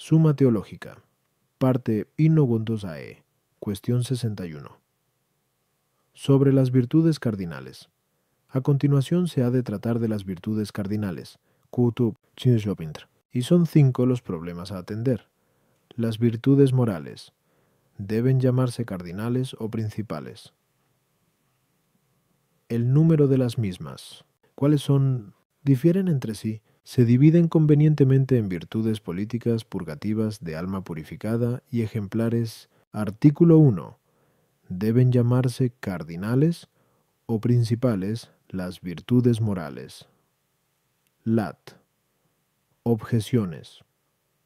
Suma Teológica, parte AE cuestión 61. Sobre las virtudes cardinales. A continuación se ha de tratar de las virtudes cardinales, y son cinco los problemas a atender. Las virtudes morales. Deben llamarse cardinales o principales. El número de las mismas. ¿Cuáles son? Difieren entre sí se dividen convenientemente en virtudes políticas purgativas de alma purificada y ejemplares. Artículo 1. Deben llamarse cardinales o principales las virtudes morales. Lat. Objeciones.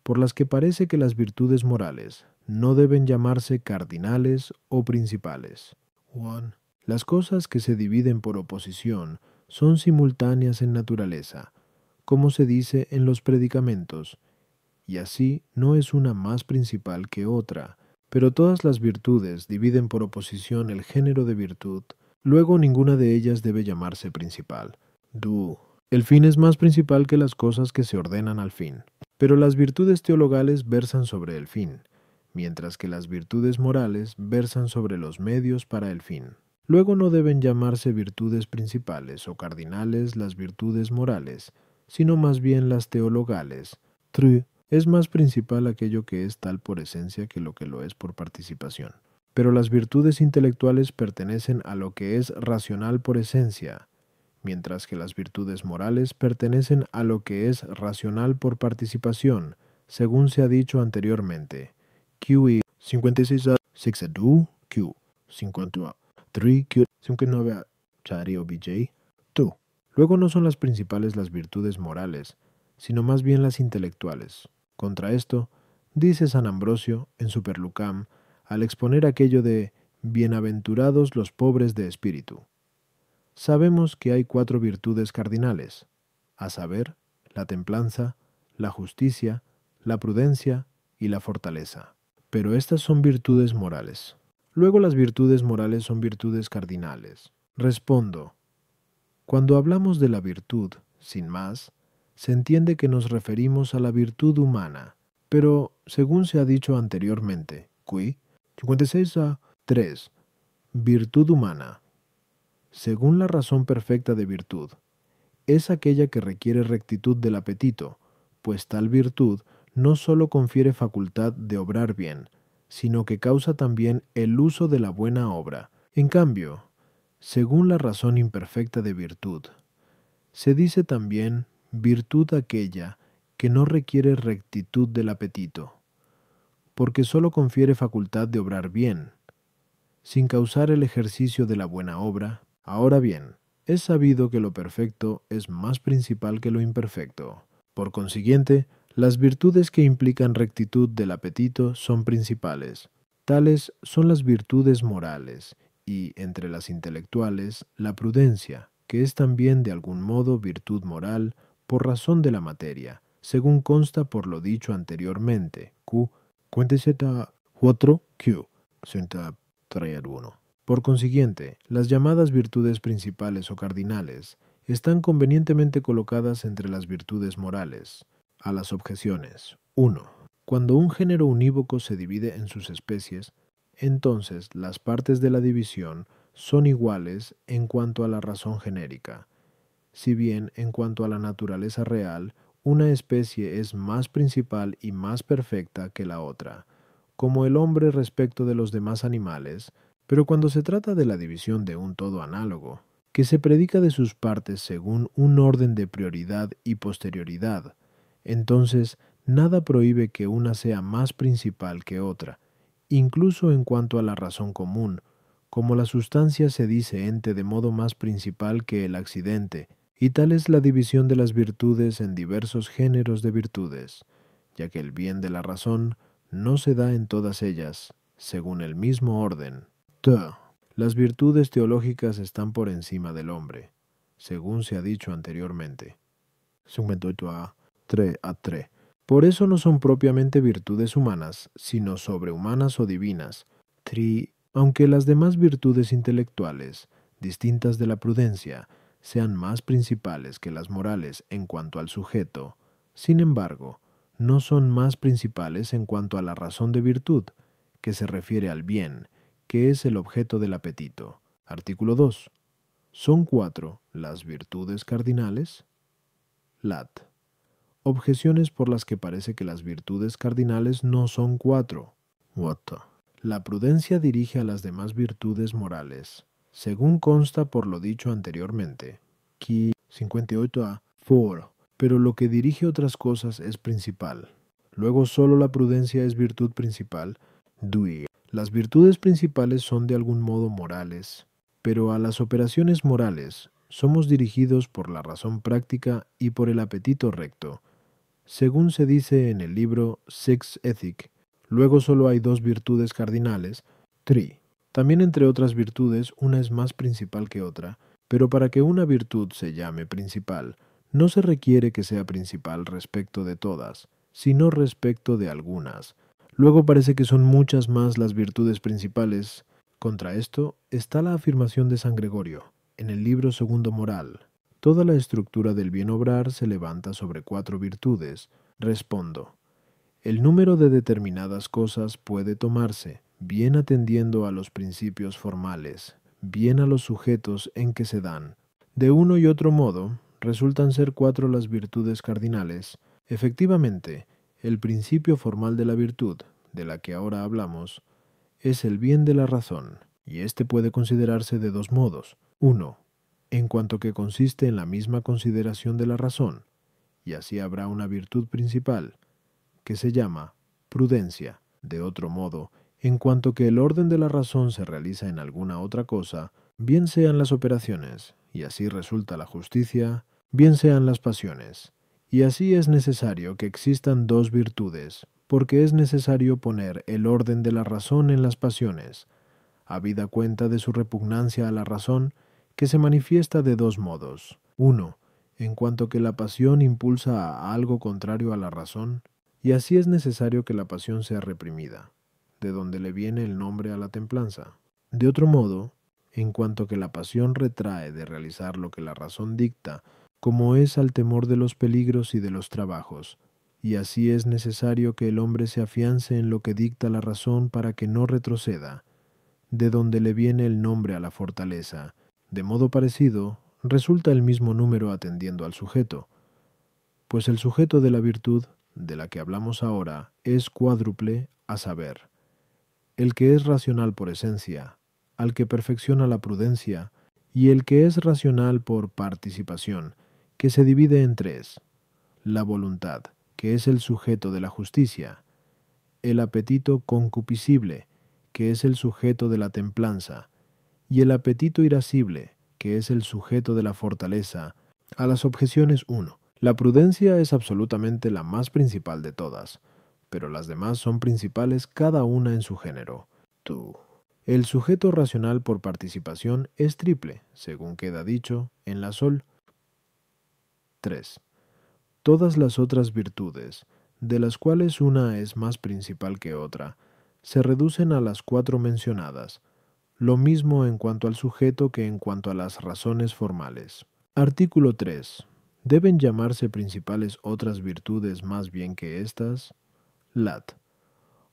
Por las que parece que las virtudes morales no deben llamarse cardinales o principales. 1. Las cosas que se dividen por oposición son simultáneas en naturaleza, como se dice en los predicamentos, y así no es una más principal que otra, pero todas las virtudes dividen por oposición el género de virtud, luego ninguna de ellas debe llamarse principal. Du. El fin es más principal que las cosas que se ordenan al fin, pero las virtudes teologales versan sobre el fin, mientras que las virtudes morales versan sobre los medios para el fin. Luego no deben llamarse virtudes principales o cardinales las virtudes morales, sino más bien las teologales. True es más principal aquello que es tal por esencia que lo que lo es por participación. Pero las virtudes intelectuales pertenecen a lo que es racional por esencia, mientras que las virtudes morales pertenecen a lo que es racional por participación, según se ha dicho anteriormente. 56A Q Q 59 Luego no son las principales las virtudes morales, sino más bien las intelectuales. Contra esto, dice San Ambrosio en Superlucam, al exponer aquello de Bienaventurados los pobres de espíritu. Sabemos que hay cuatro virtudes cardinales, a saber, la templanza, la justicia, la prudencia y la fortaleza. Pero estas son virtudes morales. Luego las virtudes morales son virtudes cardinales. Respondo, cuando hablamos de la virtud, sin más, se entiende que nos referimos a la virtud humana, pero, según se ha dicho anteriormente, qui 56 a 3, virtud humana, según la razón perfecta de virtud, es aquella que requiere rectitud del apetito, pues tal virtud no sólo confiere facultad de obrar bien, sino que causa también el uso de la buena obra. En cambio, según la razón imperfecta de virtud. Se dice también virtud aquella que no requiere rectitud del apetito, porque sólo confiere facultad de obrar bien, sin causar el ejercicio de la buena obra. Ahora bien, es sabido que lo perfecto es más principal que lo imperfecto. Por consiguiente, las virtudes que implican rectitud del apetito son principales. Tales son las virtudes morales y, entre las intelectuales, la prudencia, que es también de algún modo virtud moral por razón de la materia, según consta por lo dicho anteriormente, Q. 4 Q. Por consiguiente, las llamadas virtudes principales o cardinales están convenientemente colocadas entre las virtudes morales. A las objeciones. 1. Cuando un género unívoco se divide en sus especies, entonces las partes de la división son iguales en cuanto a la razón genérica, si bien en cuanto a la naturaleza real, una especie es más principal y más perfecta que la otra, como el hombre respecto de los demás animales, pero cuando se trata de la división de un todo análogo, que se predica de sus partes según un orden de prioridad y posterioridad, entonces nada prohíbe que una sea más principal que otra, incluso en cuanto a la razón común, como la sustancia se dice ente de modo más principal que el accidente, y tal es la división de las virtudes en diversos géneros de virtudes, ya que el bien de la razón no se da en todas ellas, según el mismo orden. T. Las virtudes teológicas están por encima del hombre, según se ha dicho anteriormente. 3 a 3. Por eso no son propiamente virtudes humanas, sino sobrehumanas o divinas. Tri, aunque las demás virtudes intelectuales, distintas de la prudencia, sean más principales que las morales en cuanto al sujeto, sin embargo, no son más principales en cuanto a la razón de virtud, que se refiere al bien, que es el objeto del apetito. Artículo 2. Son cuatro las virtudes cardinales. Lat. Objeciones por las que parece que las virtudes cardinales no son cuatro. What La prudencia dirige a las demás virtudes morales, según consta por lo dicho anteriormente. Key 58a 4. Pero lo que dirige otras cosas es principal. Luego solo la prudencia es virtud principal. Dui. Las virtudes principales son de algún modo morales, pero a las operaciones morales somos dirigidos por la razón práctica y por el apetito recto, según se dice en el libro Six Ethic, luego solo hay dos virtudes cardinales, tri. También entre otras virtudes, una es más principal que otra, pero para que una virtud se llame principal, no se requiere que sea principal respecto de todas, sino respecto de algunas. Luego parece que son muchas más las virtudes principales. Contra esto está la afirmación de San Gregorio, en el libro Segundo Moral, Toda la estructura del bien obrar se levanta sobre cuatro virtudes. Respondo. El número de determinadas cosas puede tomarse, bien atendiendo a los principios formales, bien a los sujetos en que se dan. De uno y otro modo, resultan ser cuatro las virtudes cardinales. Efectivamente, el principio formal de la virtud, de la que ahora hablamos, es el bien de la razón, y éste puede considerarse de dos modos. Uno, en cuanto que consiste en la misma consideración de la razón, y así habrá una virtud principal, que se llama prudencia. De otro modo, en cuanto que el orden de la razón se realiza en alguna otra cosa, bien sean las operaciones, y así resulta la justicia, bien sean las pasiones. Y así es necesario que existan dos virtudes, porque es necesario poner el orden de la razón en las pasiones, habida cuenta de su repugnancia a la razón, que se manifiesta de dos modos. Uno, en cuanto que la pasión impulsa a algo contrario a la razón, y así es necesario que la pasión sea reprimida, de donde le viene el nombre a la templanza. De otro modo, en cuanto que la pasión retrae de realizar lo que la razón dicta, como es al temor de los peligros y de los trabajos, y así es necesario que el hombre se afiance en lo que dicta la razón para que no retroceda, de donde le viene el nombre a la fortaleza, de modo parecido, resulta el mismo número atendiendo al sujeto, pues el sujeto de la virtud de la que hablamos ahora es cuádruple, a saber, el que es racional por esencia, al que perfecciona la prudencia, y el que es racional por participación, que se divide en tres, la voluntad, que es el sujeto de la justicia, el apetito concupiscible, que es el sujeto de la templanza, y el apetito irascible, que es el sujeto de la fortaleza, a las objeciones 1. La prudencia es absolutamente la más principal de todas, pero las demás son principales cada una en su género. Tú. El sujeto racional por participación es triple, según queda dicho, en la sol. 3. Todas las otras virtudes, de las cuales una es más principal que otra, se reducen a las cuatro mencionadas, lo mismo en cuanto al sujeto que en cuanto a las razones formales. Artículo 3. ¿Deben llamarse principales otras virtudes más bien que estas? Lat.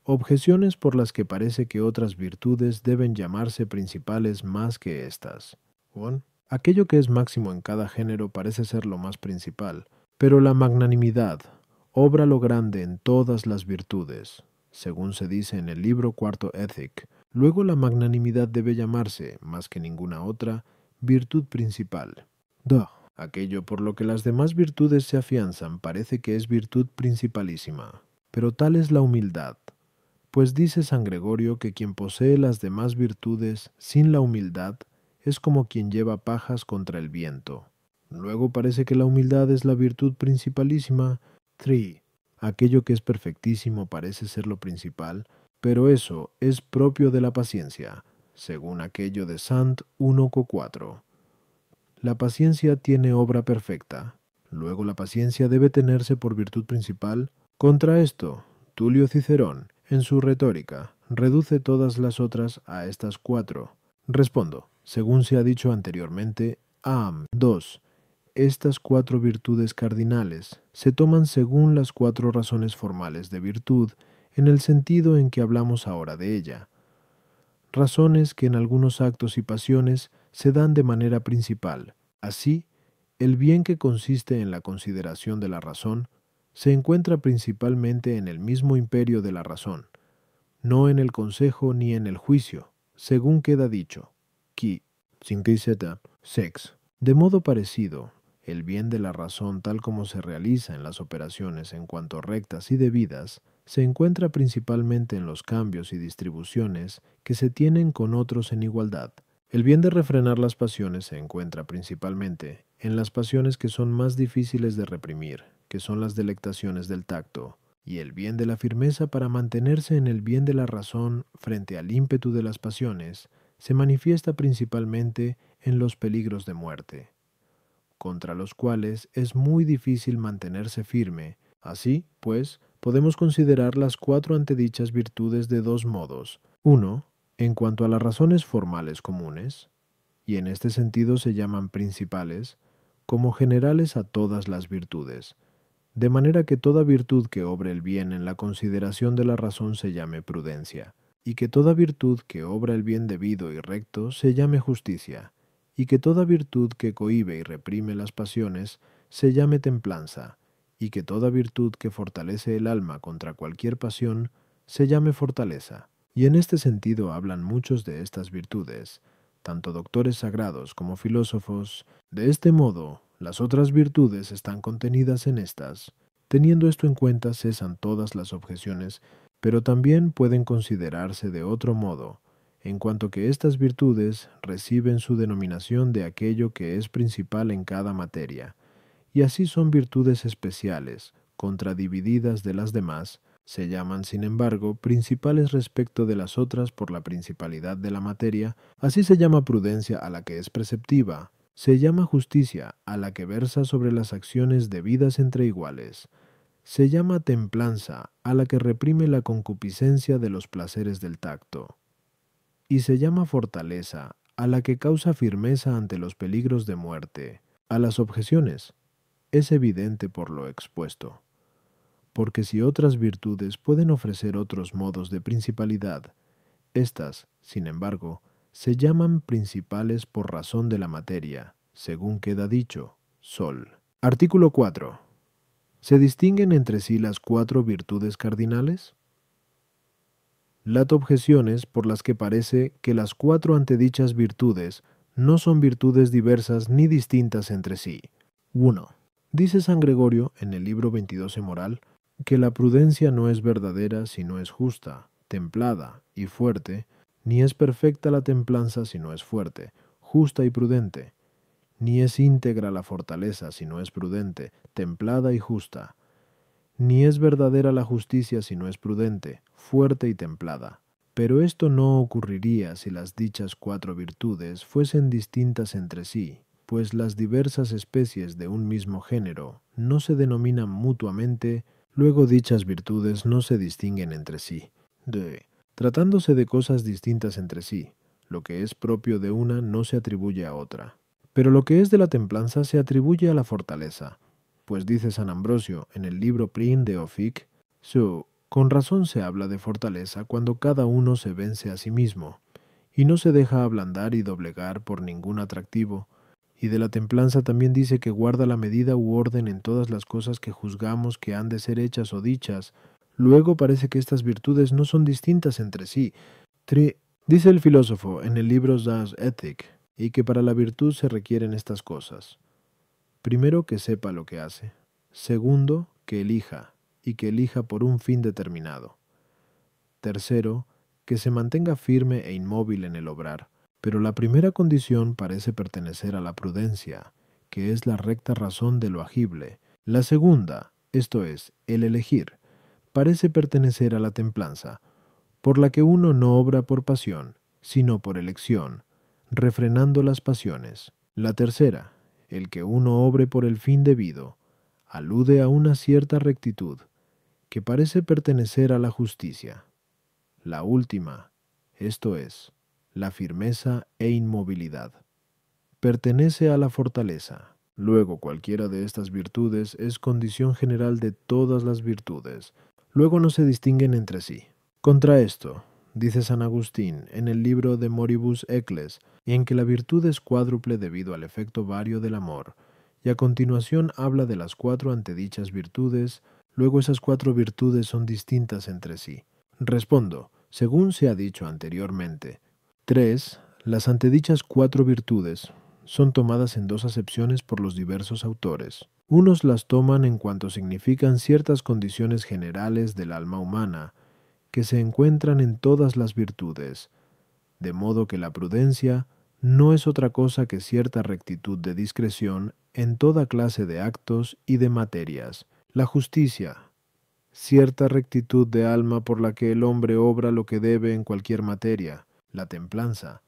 Objeciones por las que parece que otras virtudes deben llamarse principales más que estas. 1. Aquello que es máximo en cada género parece ser lo más principal, pero la magnanimidad obra lo grande en todas las virtudes, según se dice en el libro cuarto Ethic, Luego la magnanimidad debe llamarse, más que ninguna otra, virtud principal. Da. Aquello por lo que las demás virtudes se afianzan parece que es virtud principalísima, pero tal es la humildad. Pues dice San Gregorio que quien posee las demás virtudes sin la humildad es como quien lleva pajas contra el viento. Luego parece que la humildad es la virtud principalísima. 3. Aquello que es perfectísimo parece ser lo principal, pero eso es propio de la paciencia, según aquello de Sant 1.4. La paciencia tiene obra perfecta, luego la paciencia debe tenerse por virtud principal. Contra esto, Tulio Cicerón, en su retórica, reduce todas las otras a estas cuatro. Respondo, según se ha dicho anteriormente, AM 2. Estas cuatro virtudes cardinales se toman según las cuatro razones formales de virtud en el sentido en que hablamos ahora de ella. Razones que en algunos actos y pasiones se dan de manera principal. Así, el bien que consiste en la consideración de la razón se encuentra principalmente en el mismo imperio de la razón, no en el consejo ni en el juicio, según queda dicho, qui, sex. De modo parecido, el bien de la razón tal como se realiza en las operaciones en cuanto rectas y debidas, se encuentra principalmente en los cambios y distribuciones que se tienen con otros en igualdad. El bien de refrenar las pasiones se encuentra principalmente en las pasiones que son más difíciles de reprimir, que son las delectaciones del tacto, y el bien de la firmeza para mantenerse en el bien de la razón frente al ímpetu de las pasiones, se manifiesta principalmente en los peligros de muerte, contra los cuales es muy difícil mantenerse firme, así, pues, podemos considerar las cuatro antedichas virtudes de dos modos. Uno, en cuanto a las razones formales comunes, y en este sentido se llaman principales, como generales a todas las virtudes, de manera que toda virtud que obre el bien en la consideración de la razón se llame prudencia, y que toda virtud que obra el bien debido y recto se llame justicia, y que toda virtud que cohibe y reprime las pasiones se llame templanza, y que toda virtud que fortalece el alma contra cualquier pasión se llame fortaleza. Y en este sentido hablan muchos de estas virtudes, tanto doctores sagrados como filósofos. De este modo, las otras virtudes están contenidas en estas. Teniendo esto en cuenta cesan todas las objeciones, pero también pueden considerarse de otro modo, en cuanto que estas virtudes reciben su denominación de aquello que es principal en cada materia, y así son virtudes especiales, contradivididas de las demás, se llaman, sin embargo, principales respecto de las otras por la principalidad de la materia, así se llama prudencia a la que es preceptiva, se llama justicia a la que versa sobre las acciones debidas entre iguales, se llama templanza a la que reprime la concupiscencia de los placeres del tacto, y se llama fortaleza a la que causa firmeza ante los peligros de muerte, a las objeciones, es evidente por lo expuesto. Porque si otras virtudes pueden ofrecer otros modos de principalidad, éstas, sin embargo, se llaman principales por razón de la materia, según queda dicho, sol. Artículo 4. ¿Se distinguen entre sí las cuatro virtudes cardinales? Lato objeciones por las que parece que las cuatro antedichas virtudes no son virtudes diversas ni distintas entre sí. 1. Dice San Gregorio en el libro 22 Moral que la prudencia no es verdadera si no es justa, templada y fuerte, ni es perfecta la templanza si no es fuerte, justa y prudente, ni es íntegra la fortaleza si no es prudente, templada y justa, ni es verdadera la justicia si no es prudente, fuerte y templada. Pero esto no ocurriría si las dichas cuatro virtudes fuesen distintas entre sí, pues las diversas especies de un mismo género no se denominan mutuamente, luego dichas virtudes no se distinguen entre sí. De, tratándose de cosas distintas entre sí, lo que es propio de una no se atribuye a otra. Pero lo que es de la templanza se atribuye a la fortaleza, pues dice San Ambrosio en el libro Prim de Ofic, su, con razón se habla de fortaleza cuando cada uno se vence a sí mismo, y no se deja ablandar y doblegar por ningún atractivo, y de la templanza también dice que guarda la medida u orden en todas las cosas que juzgamos que han de ser hechas o dichas. Luego parece que estas virtudes no son distintas entre sí. dice el filósofo en el libro Das Ethic, y que para la virtud se requieren estas cosas. Primero, que sepa lo que hace. Segundo, que elija, y que elija por un fin determinado. Tercero, que se mantenga firme e inmóvil en el obrar. Pero la primera condición parece pertenecer a la prudencia, que es la recta razón de lo agible. La segunda, esto es, el elegir, parece pertenecer a la templanza, por la que uno no obra por pasión, sino por elección, refrenando las pasiones. La tercera, el que uno obre por el fin debido, alude a una cierta rectitud, que parece pertenecer a la justicia. La última, esto es, la firmeza e inmovilidad. Pertenece a la fortaleza. Luego cualquiera de estas virtudes es condición general de todas las virtudes. Luego no se distinguen entre sí. Contra esto, dice San Agustín en el libro de Moribus Eccles, en que la virtud es cuádruple debido al efecto vario del amor, y a continuación habla de las cuatro antedichas virtudes, luego esas cuatro virtudes son distintas entre sí. Respondo, según se ha dicho anteriormente, 3. Las antedichas cuatro virtudes son tomadas en dos acepciones por los diversos autores. Unos las toman en cuanto significan ciertas condiciones generales del alma humana, que se encuentran en todas las virtudes, de modo que la prudencia no es otra cosa que cierta rectitud de discreción en toda clase de actos y de materias. La justicia, cierta rectitud de alma por la que el hombre obra lo que debe en cualquier materia la templanza,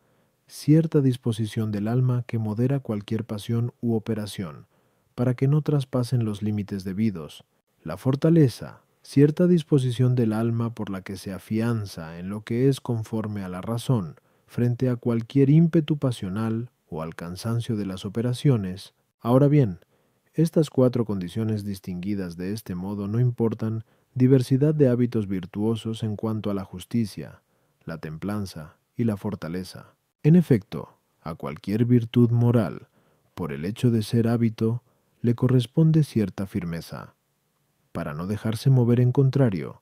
cierta disposición del alma que modera cualquier pasión u operación, para que no traspasen los límites debidos, la fortaleza, cierta disposición del alma por la que se afianza en lo que es conforme a la razón, frente a cualquier ímpetu pasional o al cansancio de las operaciones. Ahora bien, estas cuatro condiciones distinguidas de este modo no importan diversidad de hábitos virtuosos en cuanto a la justicia, la templanza, y la fortaleza. En efecto, a cualquier virtud moral, por el hecho de ser hábito, le corresponde cierta firmeza, para no dejarse mover en contrario,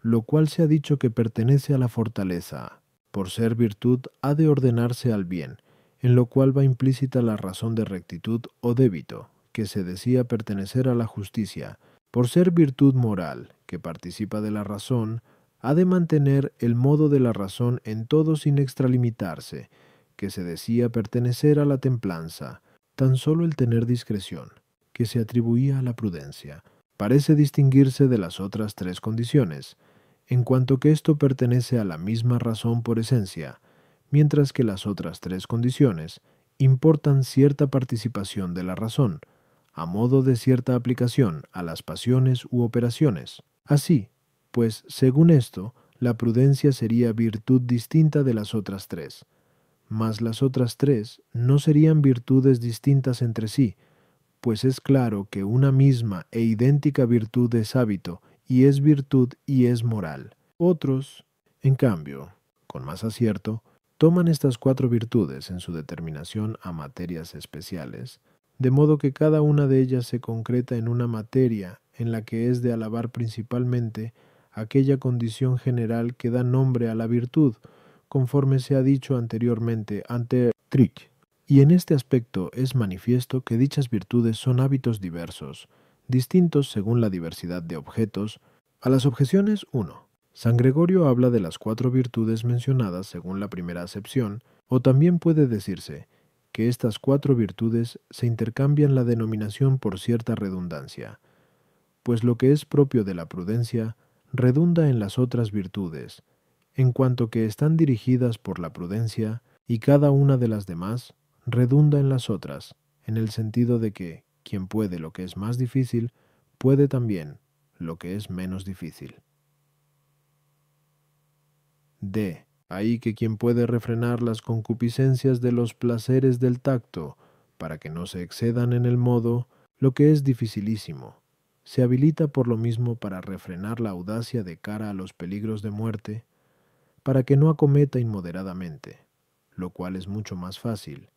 lo cual se ha dicho que pertenece a la fortaleza. Por ser virtud ha de ordenarse al bien, en lo cual va implícita la razón de rectitud o débito, que se decía pertenecer a la justicia. Por ser virtud moral, que participa de la razón, ha de mantener el modo de la razón en todo sin extralimitarse, que se decía pertenecer a la templanza, tan solo el tener discreción, que se atribuía a la prudencia, parece distinguirse de las otras tres condiciones, en cuanto que esto pertenece a la misma razón por esencia, mientras que las otras tres condiciones importan cierta participación de la razón, a modo de cierta aplicación a las pasiones u operaciones. Así, pues según esto, la prudencia sería virtud distinta de las otras tres. Mas las otras tres no serían virtudes distintas entre sí, pues es claro que una misma e idéntica virtud es hábito, y es virtud y es moral. Otros, en cambio, con más acierto, toman estas cuatro virtudes en su determinación a materias especiales, de modo que cada una de ellas se concreta en una materia en la que es de alabar principalmente aquella condición general que da nombre a la virtud, conforme se ha dicho anteriormente ante Trich. Y en este aspecto es manifiesto que dichas virtudes son hábitos diversos, distintos según la diversidad de objetos. A las objeciones 1. San Gregorio habla de las cuatro virtudes mencionadas según la primera acepción, o también puede decirse que estas cuatro virtudes se intercambian la denominación por cierta redundancia, pues lo que es propio de la prudencia redunda en las otras virtudes, en cuanto que están dirigidas por la prudencia, y cada una de las demás redunda en las otras, en el sentido de que quien puede lo que es más difícil, puede también lo que es menos difícil. D. Ahí que quien puede refrenar las concupiscencias de los placeres del tacto, para que no se excedan en el modo, lo que es dificilísimo, se habilita por lo mismo para refrenar la audacia de cara a los peligros de muerte, para que no acometa inmoderadamente, lo cual es mucho más fácil,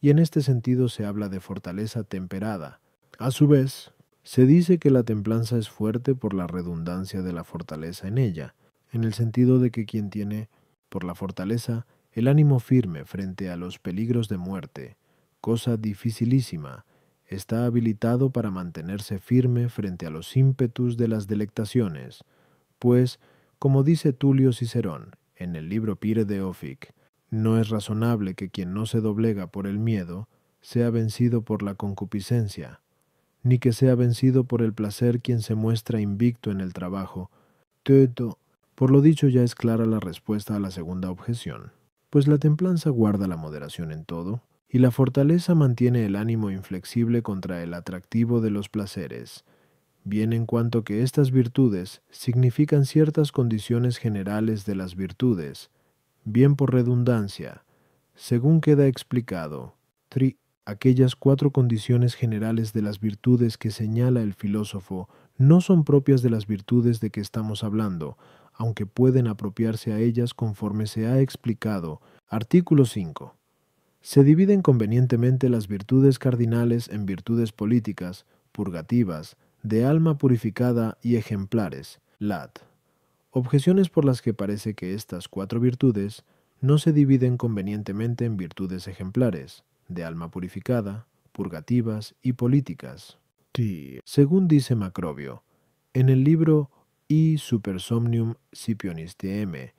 y en este sentido se habla de fortaleza temperada. A su vez, se dice que la templanza es fuerte por la redundancia de la fortaleza en ella, en el sentido de que quien tiene, por la fortaleza, el ánimo firme frente a los peligros de muerte, cosa dificilísima, está habilitado para mantenerse firme frente a los ímpetus de las delectaciones, pues, como dice Tulio Cicerón en el libro Pire de Ofic, no es razonable que quien no se doblega por el miedo sea vencido por la concupiscencia, ni que sea vencido por el placer quien se muestra invicto en el trabajo. Todo, por lo dicho ya es clara la respuesta a la segunda objeción, pues la templanza guarda la moderación en todo, y la fortaleza mantiene el ánimo inflexible contra el atractivo de los placeres, bien en cuanto que estas virtudes significan ciertas condiciones generales de las virtudes, bien por redundancia, según queda explicado, tri aquellas cuatro condiciones generales de las virtudes que señala el filósofo no son propias de las virtudes de que estamos hablando, aunque pueden apropiarse a ellas conforme se ha explicado. Artículo 5 se dividen convenientemente las virtudes cardinales en virtudes políticas, purgativas, de alma purificada y ejemplares, lat. Objeciones por las que parece que estas cuatro virtudes no se dividen convenientemente en virtudes ejemplares, de alma purificada, purgativas y políticas. ti. Según dice Macrobio, en el libro I Supersomnium M.,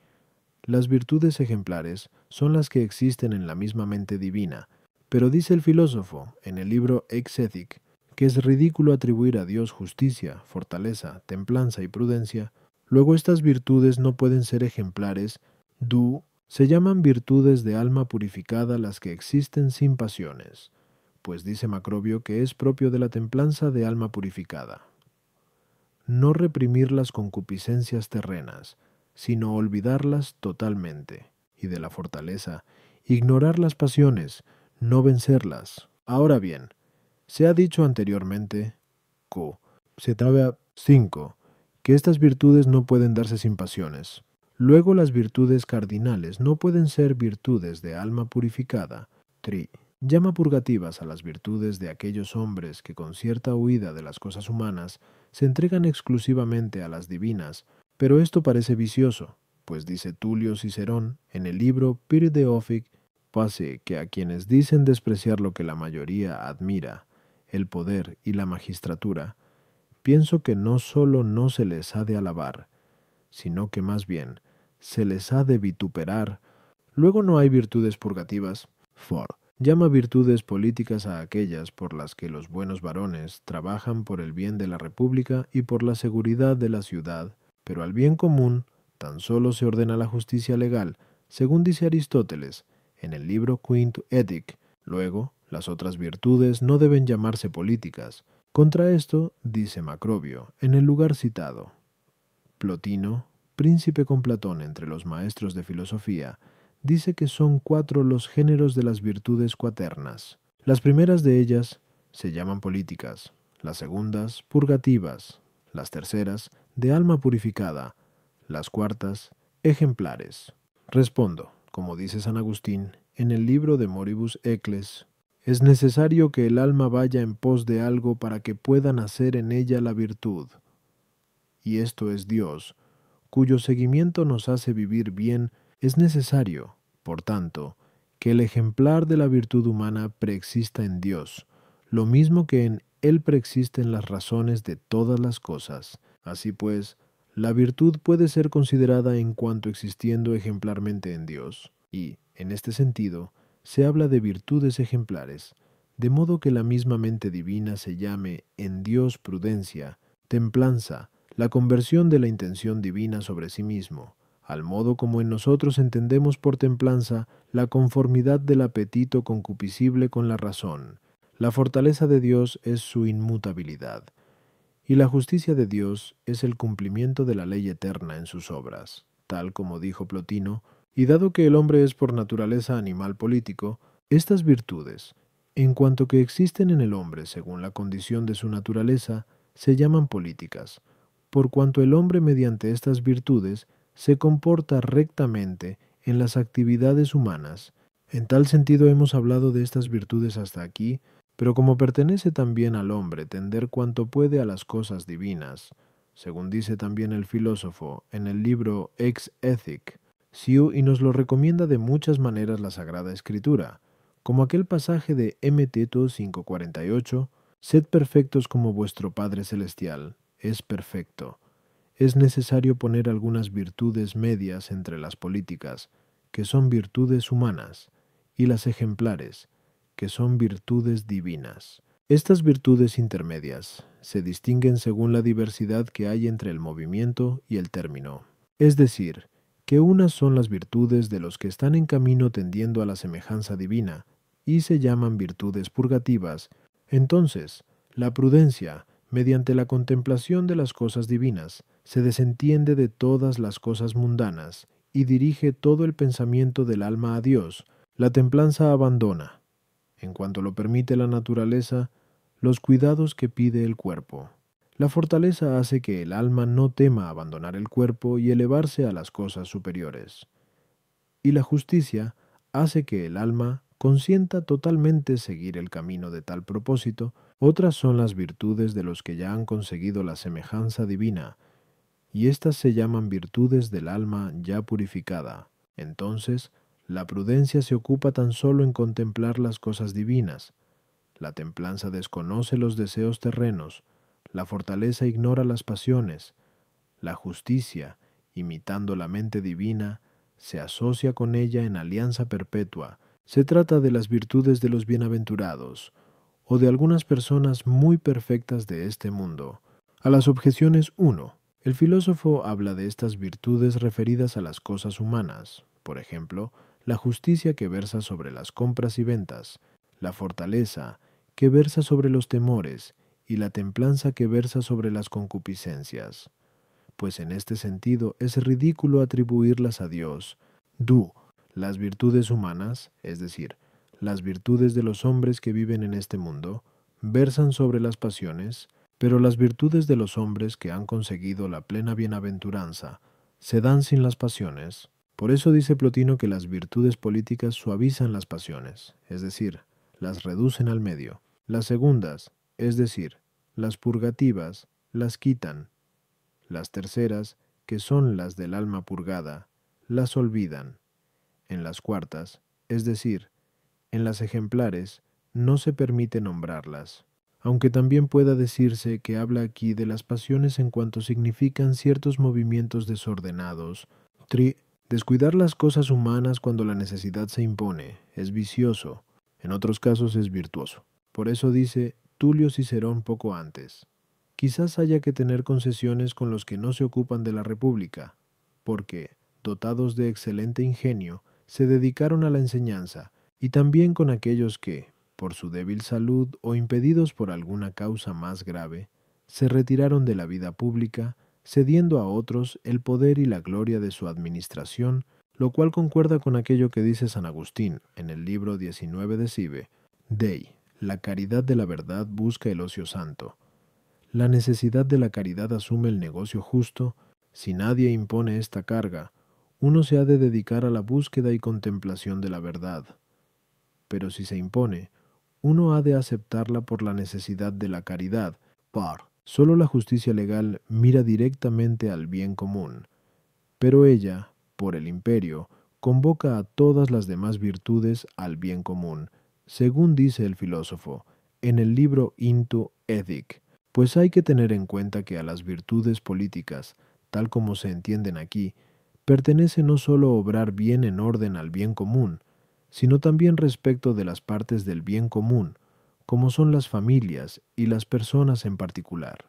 las virtudes ejemplares son las que existen en la misma mente divina, pero dice el filósofo en el libro Ethic, que es ridículo atribuir a Dios justicia, fortaleza, templanza y prudencia, luego estas virtudes no pueden ser ejemplares, du, se llaman virtudes de alma purificada las que existen sin pasiones, pues dice Macrobio que es propio de la templanza de alma purificada. No reprimir las concupiscencias terrenas, sino olvidarlas totalmente, y de la fortaleza, ignorar las pasiones, no vencerlas. Ahora bien, se ha dicho anteriormente, co, se a 5, que estas virtudes no pueden darse sin pasiones. Luego las virtudes cardinales no pueden ser virtudes de alma purificada, tri, llama purgativas a las virtudes de aquellos hombres que con cierta huida de las cosas humanas se entregan exclusivamente a las divinas, pero esto parece vicioso, pues dice Tulio Cicerón en el libro Pir de pase que a quienes dicen despreciar lo que la mayoría admira, el poder y la magistratura, pienso que no solo no se les ha de alabar, sino que más bien se les ha de vituperar. Luego no hay virtudes purgativas. For llama virtudes políticas a aquellas por las que los buenos varones trabajan por el bien de la República y por la seguridad de la ciudad pero al bien común tan solo se ordena la justicia legal, según dice Aristóteles en el libro Quint Ethic. Luego, las otras virtudes no deben llamarse políticas. Contra esto, dice Macrobio, en el lugar citado. Plotino, príncipe con Platón entre los maestros de filosofía, dice que son cuatro los géneros de las virtudes cuaternas. Las primeras de ellas se llaman políticas, las segundas purgativas, las terceras de alma purificada, las cuartas, ejemplares. Respondo, como dice San Agustín, en el libro de Moribus Ecles, es necesario que el alma vaya en pos de algo para que pueda nacer en ella la virtud. Y esto es Dios, cuyo seguimiento nos hace vivir bien, es necesario, por tanto, que el ejemplar de la virtud humana preexista en Dios, lo mismo que en Él preexisten las razones de todas las cosas, Así pues, la virtud puede ser considerada en cuanto existiendo ejemplarmente en Dios, y, en este sentido, se habla de virtudes ejemplares, de modo que la misma mente divina se llame en Dios prudencia, templanza, la conversión de la intención divina sobre sí mismo, al modo como en nosotros entendemos por templanza la conformidad del apetito concupiscible con la razón. La fortaleza de Dios es su inmutabilidad, y la justicia de Dios es el cumplimiento de la ley eterna en sus obras, tal como dijo Plotino, y dado que el hombre es por naturaleza animal político, estas virtudes, en cuanto que existen en el hombre según la condición de su naturaleza, se llaman políticas, por cuanto el hombre mediante estas virtudes se comporta rectamente en las actividades humanas. En tal sentido hemos hablado de estas virtudes hasta aquí, pero como pertenece también al hombre tender cuanto puede a las cosas divinas, según dice también el filósofo en el libro Ex Ethic, Siu y nos lo recomienda de muchas maneras la Sagrada Escritura, como aquel pasaje de Mt 5:48, Sed perfectos como vuestro Padre Celestial es perfecto. Es necesario poner algunas virtudes medias entre las políticas, que son virtudes humanas, y las ejemplares, que son virtudes divinas. Estas virtudes intermedias se distinguen según la diversidad que hay entre el movimiento y el término. Es decir, que unas son las virtudes de los que están en camino tendiendo a la semejanza divina, y se llaman virtudes purgativas. Entonces, la prudencia, mediante la contemplación de las cosas divinas, se desentiende de todas las cosas mundanas y dirige todo el pensamiento del alma a Dios. La templanza abandona, en cuanto lo permite la naturaleza, los cuidados que pide el cuerpo. La fortaleza hace que el alma no tema abandonar el cuerpo y elevarse a las cosas superiores. Y la justicia hace que el alma consienta totalmente seguir el camino de tal propósito, otras son las virtudes de los que ya han conseguido la semejanza divina, y estas se llaman virtudes del alma ya purificada. Entonces, la prudencia se ocupa tan solo en contemplar las cosas divinas. La templanza desconoce los deseos terrenos. La fortaleza ignora las pasiones. La justicia, imitando la mente divina, se asocia con ella en alianza perpetua. Se trata de las virtudes de los bienaventurados, o de algunas personas muy perfectas de este mundo. A las objeciones 1. El filósofo habla de estas virtudes referidas a las cosas humanas, por ejemplo, la justicia que versa sobre las compras y ventas, la fortaleza que versa sobre los temores y la templanza que versa sobre las concupiscencias. Pues en este sentido es ridículo atribuirlas a Dios. Du, las virtudes humanas, es decir, las virtudes de los hombres que viven en este mundo, versan sobre las pasiones, pero las virtudes de los hombres que han conseguido la plena bienaventuranza se dan sin las pasiones. Por eso dice Plotino que las virtudes políticas suavizan las pasiones, es decir, las reducen al medio. Las segundas, es decir, las purgativas, las quitan. Las terceras, que son las del alma purgada, las olvidan. En las cuartas, es decir, en las ejemplares, no se permite nombrarlas, aunque también pueda decirse que habla aquí de las pasiones en cuanto significan ciertos movimientos desordenados, tri Descuidar las cosas humanas cuando la necesidad se impone es vicioso, en otros casos es virtuoso. Por eso dice Tulio Cicerón poco antes, quizás haya que tener concesiones con los que no se ocupan de la República, porque, dotados de excelente ingenio, se dedicaron a la enseñanza, y también con aquellos que, por su débil salud o impedidos por alguna causa más grave, se retiraron de la vida pública cediendo a otros el poder y la gloria de su administración, lo cual concuerda con aquello que dice San Agustín en el libro 19 de Cibe, Dei, la caridad de la verdad busca el ocio santo. La necesidad de la caridad asume el negocio justo, si nadie impone esta carga, uno se ha de dedicar a la búsqueda y contemplación de la verdad. Pero si se impone, uno ha de aceptarla por la necesidad de la caridad, par, Solo la justicia legal mira directamente al bien común, pero ella, por el imperio, convoca a todas las demás virtudes al bien común, según dice el filósofo, en el libro Intu Ethic, pues hay que tener en cuenta que a las virtudes políticas, tal como se entienden aquí, pertenece no solo obrar bien en orden al bien común, sino también respecto de las partes del bien común, como son las familias y las personas en particular.